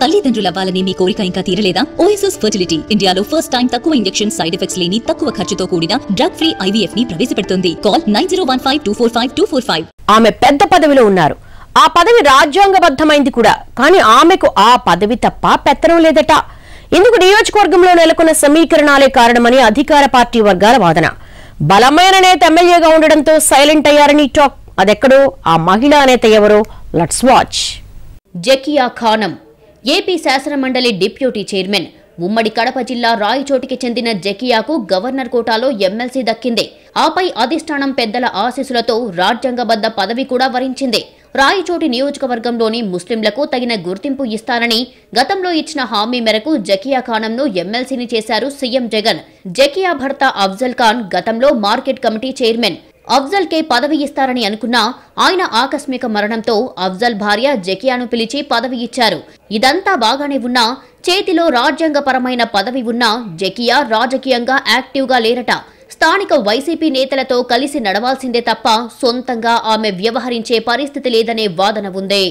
తల్లిదండ్రుల తల్లిదండ్రులవ్వాలనే మీ కోరిక ఇంకా తీరలేదా ఓఎస్ఎస్ ఫర్టిలిటీ ఇండియాలో ఫస్ట్ టైం తక్కువ ఇంజెక్షన్ సైడ్ ఎఫెక్ట్స్ లేని తక్కువ ఖర్చుతో కూడిన డ్రగ్ ఫ్రీ ఐవీఎఫ్ ని ప్రవేశపెడుతుంది call nine zero one five two four five two four five ఆమె పెద్ద పదవిలో ఉన్నారు ఆ పదవి రాజ్యాంగబద్ధమైంది కూడా కానీ ఆమెకు ఆ పదవి తప్ప పెత్తనం లేదట ఇందుకు నియోజకవర్గంలో నెలకొన్న సమీకరణాలే కారణమని అధికార పార్టీ వర్గాల వాదన బలమైన నేత ఎమ్మెల్యేగా ఉండడంతో సైలెంట్ అయ్యారని టాక్ అదెక్కడో ఆ మహిళా నేత ఎవరో let's watch Zakia Khanam AP శాసనమండలి డిప్యూటీ చైర్మన్ ఉమ్మడి కడప జిల్లా రాయచోటికి చెందిన జకియాకు గవర్నర్ కోటాలో ఎమ్మెల్సీ దక్కింది ఆపై అధిష్టానం పెద్దల ఆశీస్సులతో రాజ్యాంగబద్ధ పదవి కూడా వరించింది రాయచోటి నియోజకవర్గంలోని ముస్లింలకు తగిన గుర్తింపు ఇస్తానని గతంలో ఇచ్చిన హామీ మేరకు జకియా ఖానంను ఎమ్మెల్సీని చేశారు సీఎం జగన్ జకియా భర్త అఫ్జల్ ఖాన్ గతంలో మార్కెట్ కమిటీ చైర్మన్ అఫ్జల్కే పదవి ఇస్తారని అనుకున్నా ఆయన ఆకస్మిక మరణంతో అఫ్జల్ భార్య జకియాను పిలిచి పదవి ఇచ్చారు ఇదంతా బాగానే ఉన్నా చేతిలో రాజ్యాంగపరమైన పదవి ఉన్నా జకియా రాజకీయంగా యాక్టివ్గా లేరట స్థానిక వైసీపీ నేతలతో కలిసి నడవాల్సిందే తప్ప సొంతంగా ఆమె వ్యవహరించే పరిస్థితి లేదనే వాదన ఉంది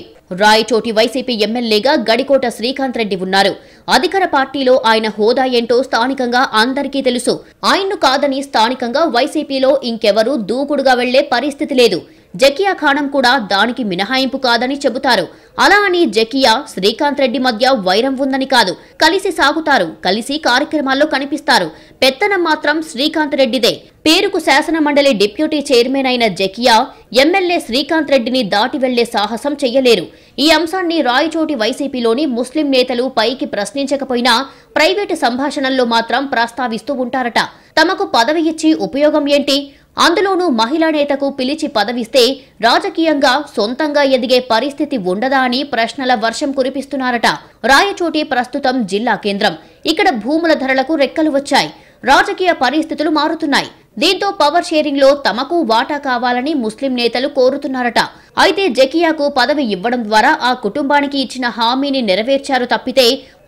రాయచోటి వైసీపీ ఎమ్మెల్యేగా గడికోట శ్రీకాంత్ రెడ్డి ఉన్నారు అధికార పార్టీలో ఆయన హోదా ఏంటో స్థానికంగా అందరికీ తెలుసు ఆయన్ను కాదని స్థానికంగా వైసీపీలో ఇంకెవరూ దూకుడుగా వెళ్లే పరిస్థితి లేదు జకియా ఖానం కూడా దానికి మినహాయింపు కాదని చెబుతారు అలా అని జకియా శ్రీకాంత్ రెడ్డి మధ్య వైరం ఉందని కాదు కలిసి సాగుతారు కలిసి కార్యక్రమాల్లో కనిపిస్తారు పెత్తనం మాత్రం శ్రీకాంత్ రెడ్డిదే పేరుకు శాసన మండలి డిప్యూటీ చైర్మన్ అయిన జకియా ఎమ్మెల్యే శ్రీకాంత్ రెడ్డిని దాటి వెళ్లే సాహసం చెయ్యలేరు ఈ అంశాన్ని రాయచోటి వైసీపీలోని ముస్లిం నేతలు పైకి ప్రశ్నించకపోయినా ప్రైవేటు సంభాషణల్లో మాత్రం ప్రస్తావిస్తూ ఉంటారట తమకు పదవి ఇచ్చి ఉపయోగం ఏంటి అందులోనూ మహిళా నేతకు పిలిచి పదవిస్తే రాజకీయంగా సొంతంగా ఎదిగే పరిస్థితి ఉండదా అని ప్రశ్నల వర్షం కురిపిస్తున్నారట రాయచోటి ప్రస్తుతం జిల్లా కేంద్రం ఇక్కడ భూముల ధరలకు రెక్కలు వచ్చాయి రాజకీయ పరిస్థితులు మారుతున్నాయి దీంతో పవర్ షేరింగ్ లో తమకు వాటా కావాలని ముస్లిం నేతలు కోరుతున్నారట అయితే జకియాకు పదవి ఇవ్వడం ద్వారా ఆ కుటుంబానికి ఇచ్చిన హామీని నెరవేర్చారు తప్పితే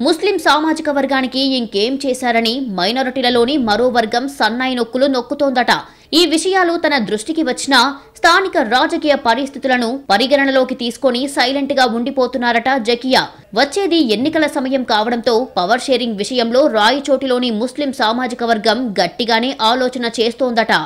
ముస్లిం సామాజిక వర్గానికి ఇంకేం చేశారని మైనారిటీలలోని మరో వర్గం సన్నాయి నొక్కులు నొక్కుతోందట ఈ విషయాలు తన దృష్టికి వచ్చినా స్థానిక రాజకీయ పరిస్థితులను పరిగణనలోకి తీసుకొని సైలెంట్ గా ఉండిపోతున్నారట జకియా వచ్చేది ఎన్నికల సమయం కావడంతో పవర్ షేరింగ్ విషయంలో రాయచోటిలోని ముస్లిం సామాజిక వర్గం గట్టిగానే ఆలోచన చేస్తోందట